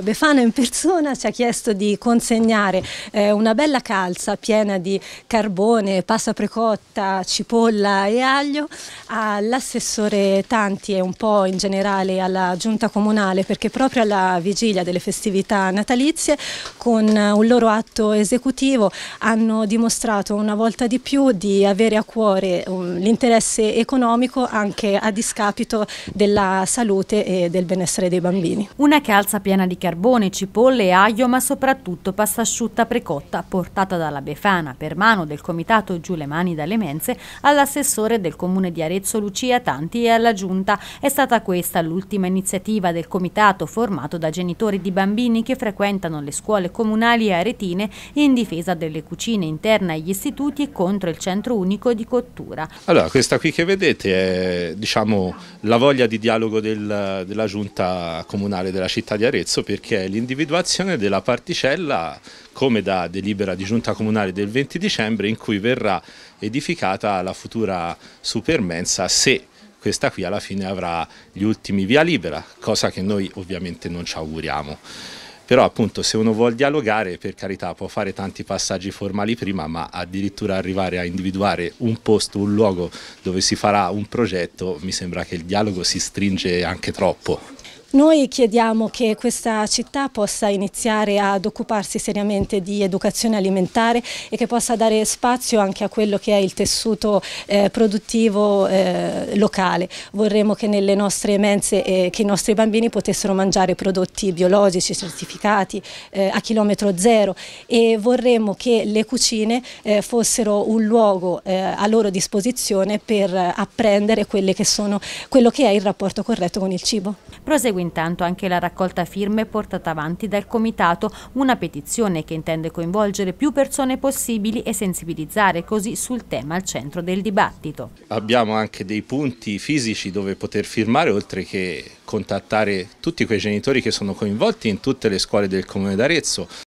Befana in persona ci ha chiesto di consegnare eh, una bella calza piena di carbone, pasta precotta, cipolla e aglio all'assessore Tanti e un po' in generale alla giunta comunale perché proprio alla vigilia delle festività natalizie con un loro atto esecutivo hanno dimostrato una volta di più di avere a cuore un l'interesse economico anche a discapito della salute e del benessere dei bambini. Una calza piena di carbone, cipolle e aglio, ma soprattutto pasta asciutta precotta portata dalla Befana per mano del comitato Giù le mani dalle menze all'assessore del comune di Arezzo Lucia Tanti e alla giunta. È stata questa l'ultima iniziativa del comitato formato da genitori di bambini che frequentano le scuole comunali aretine in difesa delle cucine interne agli istituti e contro il centro unico di cottura. Allora, questa qui che vedete è diciamo, la voglia di dialogo del, della giunta comunale della città di Arezzo perché è l'individuazione della particella come da delibera di giunta comunale del 20 dicembre in cui verrà edificata la futura supermensa se questa qui alla fine avrà gli ultimi via libera, cosa che noi ovviamente non ci auguriamo però appunto se uno vuole dialogare per carità può fare tanti passaggi formali prima ma addirittura arrivare a individuare un posto, un luogo dove si farà un progetto mi sembra che il dialogo si stringe anche troppo. Noi chiediamo che questa città possa iniziare ad occuparsi seriamente di educazione alimentare e che possa dare spazio anche a quello che è il tessuto eh, produttivo eh, locale. Vorremmo che nelle nostre mense eh, che i nostri bambini potessero mangiare prodotti biologici certificati eh, a chilometro zero e vorremmo che le cucine eh, fossero un luogo eh, a loro disposizione per apprendere che sono, quello che è il rapporto corretto con il cibo. Proseguiamo intanto anche la raccolta firme portata avanti dal Comitato, una petizione che intende coinvolgere più persone possibili e sensibilizzare così sul tema al centro del dibattito. Abbiamo anche dei punti fisici dove poter firmare, oltre che contattare tutti quei genitori che sono coinvolti in tutte le scuole del Comune d'Arezzo.